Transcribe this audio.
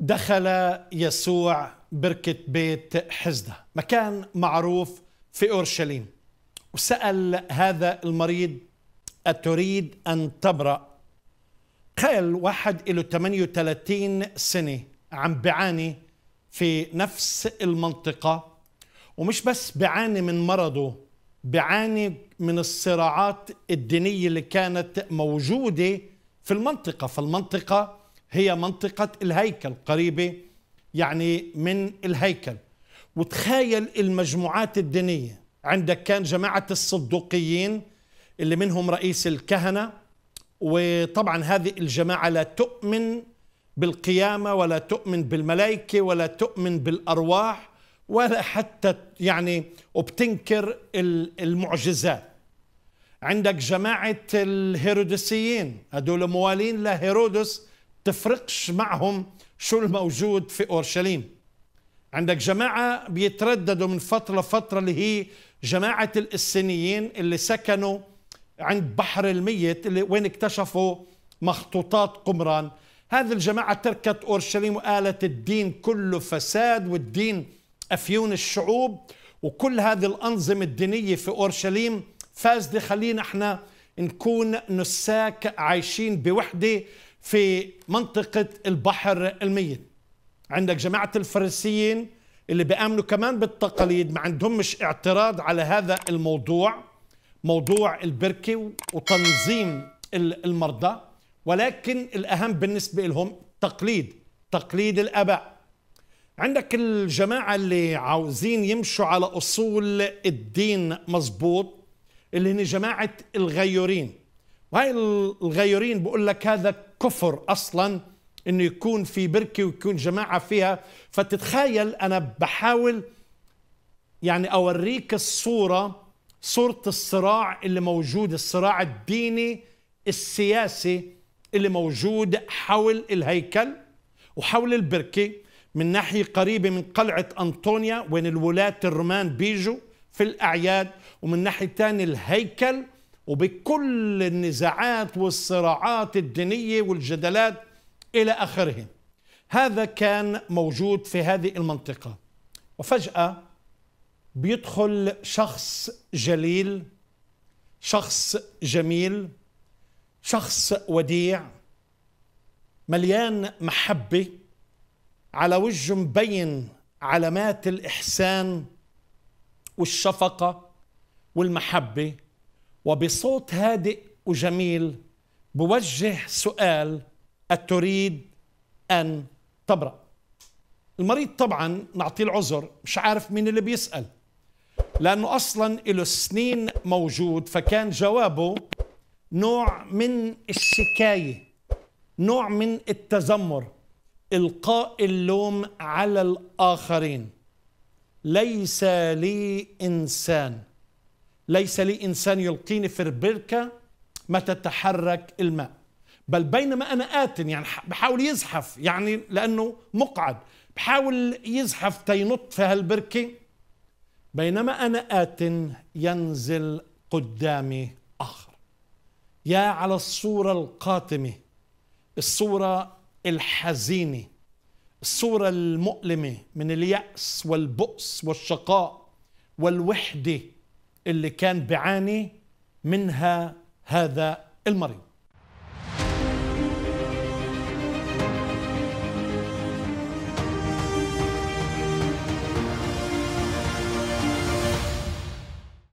دخل يسوع بركة بيت حزدة مكان معروف في أورشليم وسأل هذا المريض أتريد أن تبرأ قال واحد له 38 سنة عم بعاني في نفس المنطقة ومش بس بعاني من مرضه بعاني من الصراعات الدينية اللي كانت موجودة في المنطقة فالمنطقة هي منطقة الهيكل قريبة يعني من الهيكل وتخيل المجموعات الدينية عندك كان جماعة الصدوقيين اللي منهم رئيس الكهنة وطبعا هذه الجماعة لا تؤمن بالقيامة ولا تؤمن بالملائكة ولا تؤمن بالأرواح ولا حتى يعني وبتنكر المعجزات عندك جماعة الهيرودسيين هدول موالين لهيرودس تفرقش معهم شو الموجود في أورشليم عندك جماعة بيترددوا من فترة لفترة اللي هي جماعة الإسينيين اللي سكنوا عند بحر الميت اللي وين اكتشفوا مخطوطات قمران هذه الجماعة تركت أورشليم وقالت الدين كله فساد والدين أفيون الشعوب وكل هذه الأنظمة الدينية في أورشليم فاسدة خلينا احنا نكون نساك عايشين بوحدة في منطقة البحر الميت عندك جماعة الفرنسيين اللي بيآمنوا كمان بالتقاليد ما عندهمش اعتراض على هذا الموضوع موضوع البركة وتنظيم المرضى ولكن الأهم بالنسبة لهم تقليد تقليد الآباء عندك الجماعة اللي عاوزين يمشوا على أصول الدين مظبوط اللي هن جماعة الغيورين وهي الغيورين بقول لك هذا كفر اصلا انه يكون في بركه ويكون جماعه فيها فتتخيل انا بحاول يعني اوريك الصوره صوره الصراع اللي موجود الصراع الديني السياسي اللي موجود حول الهيكل وحول البركه من ناحيه قريبه من قلعه انطونيا وين الولاة الرومان بيجوا في الاعياد ومن ناحيه ثانيه الهيكل وبكل النزاعات والصراعات الدينية والجدلات إلى آخره هذا كان موجود في هذه المنطقة وفجأة بيدخل شخص جليل شخص جميل شخص وديع مليان محبة على وجه مبين علامات الإحسان والشفقة والمحبة وبصوت هادئ وجميل بوجه سؤال أتريد أن تبرأ المريض طبعا نعطيه العذر مش عارف مين اللي بيسأل لأنه أصلا له سنين موجود فكان جوابه نوع من الشكاية نوع من التذمر إلقاء اللوم على الآخرين ليس لي إنسان ليس لي إنسان يلقيني في البركة متى تحرك الماء بل بينما أنا آتن يعني بحاول يزحف يعني لأنه مقعد بحاول يزحف تينط في هالبركة بينما أنا آتن ينزل قدامي آخر يا على الصورة القاتمة الصورة الحزينة الصورة المؤلمة من اليأس والبؤس والشقاء والوحدة اللي كان بيعاني منها هذا المريض